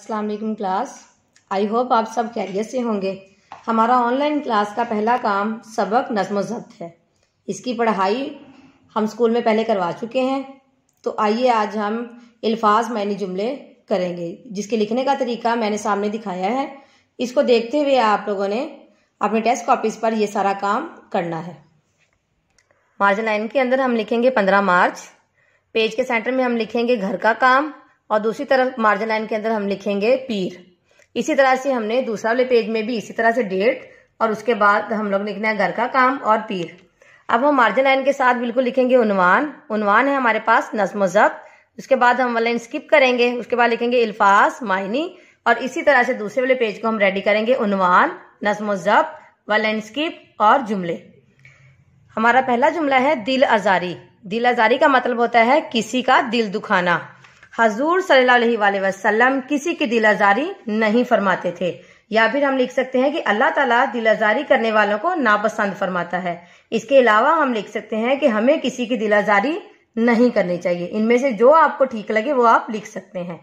Aslam class I hope आप सब career से होंगे हमारा ऑनलाइन क्लास का पहला काम सबक नज़म जब्त है इसकी पढ़ाई हम स्कूल में पहले करवा चुके हैं तो आइए आज हम अल्फाज मैनी जुमले करेंगे जिसके लिखने का तरीका मैंने सामने दिखाया है इसको देखते हुए आप लोगों ने अपने टेस्ट कॉपीज पर यह सारा काम करना है मार्च लाइन के अंदर हम लिखेंगे पंद्रह मार्च पेज के सेंटर में हम लिखेंगे घर का काम और दूसरी तरफ मार्जिन लाइन के अंदर हम लिखेंगे पीर इसी तरह से हमने दूसरा वाले पेज में भी इसी तरह से डेट और उसके बाद हम लोग लिखना है घर का काम और पीर अब हम मार्जिन लाइन के साथ बिल्कुल लिखेंगे उनवान उनवान है हमारे पास नजमो जब उसके बाद हम लाइन स्किप करेंगे उसके बाद लिखेंगे अल्फाज मायनी और इसी तरह से दूसरे वाले पेज को हम रेडी करेंगे उनवान नजमो जब लाइन स्किप और जुमले हमारा पहला जुमला है दिल आज़ारी दिल आज़ारी का मतलब होता है किसी का दिल दुखाना हजूर सल्लाम किसी की दिल आजारी नहीं फरमाते थे या फिर हम लिख सकते हैं कि अल्लाह ताला दिल आजारी करने वालों को नापसंद फरमाता है इसके अलावा हम लिख सकते हैं कि हमें किसी की दिल आजारी नहीं करनी चाहिए इनमें से जो आपको ठीक लगे वो आप लिख सकते हैं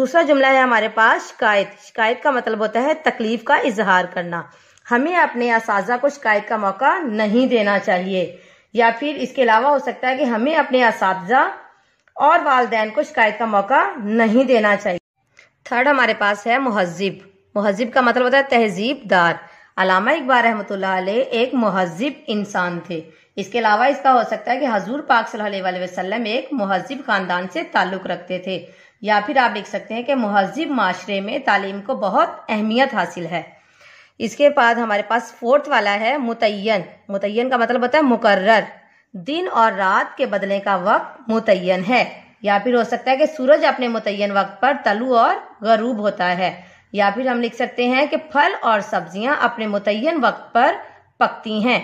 दूसरा जुमला है हमारे पास शिकायत शिकायत का मतलब होता है तकलीफ का इजहार करना हमें अपने इस को शिकायत का मौका नहीं देना चाहिए या फिर इसके अलावा हो सकता है कि हमें अपने इस और वालदेन को शिकायत का मौका नहीं देना चाहिए थर्ड हमारे पास है महजिब महजिब का मतलब होता है दार अलामा इकबाल रहमत एक महजिब इंसान थे इसके अलावा इसका हो सकता है कि हजूर पाक वसल्लम एक महजिब खानदान से ताल्लुक रखते थे या फिर आप लिख सकते हैं कि महजिब माशरे में तालीम को बहुत अहमियत हासिल है इसके बाद हमारे पास फोर्थ वाला है मुतैन मुतैन का मतलब होता है मुकर्र दिन और रात के बदलने का वक्त मुतयन है या फिर हो सकता है कि सूरज अपने मुतयन वक्त पर तलु और गरूब होता है या फिर हम लिख सकते हैं कि फल और सब्जियां अपने मुतयन वक्त पर पकती हैं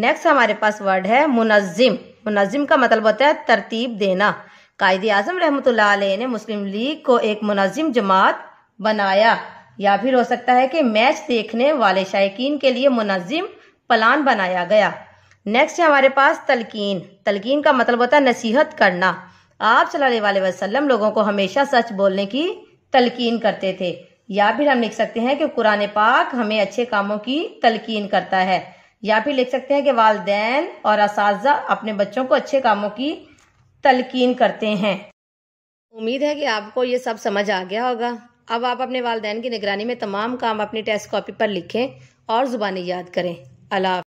नेक्स्ट हमारे पास वर्ड है मुनजिम मुनजिम का मतलब होता है तरतीब देना कायद आजम रहमत ने मुस्लिम लीग को एक मुनजिम जमात बनाया या फिर हो सकता है कि मैच देखने वाले शायकीन के लिए मुनजिम प्लान बनाया गया नेक्स्ट है हमारे पास तलकीन तलकीन का मतलब होता है नसीहत करना आप सल्लल्लाहु अलैहि वसल्लम लोगों को हमेशा सच बोलने की तलकीन करते थे या फिर हम लिख सकते हैं कि कुरान पाक हमें अच्छे कामों की तलकीन करता है या फिर लिख सकते हैं कि वालदेन और इस अपने बच्चों को अच्छे कामों की तलकीन करते हैं उम्मीद है कि आपको ये सब समझ आ गया होगा अब आप अपने वालदेन की निगरानी में तमाम काम अपनी टेस्ट कॉपी पर लिखें और ज़ुबानी याद करें अला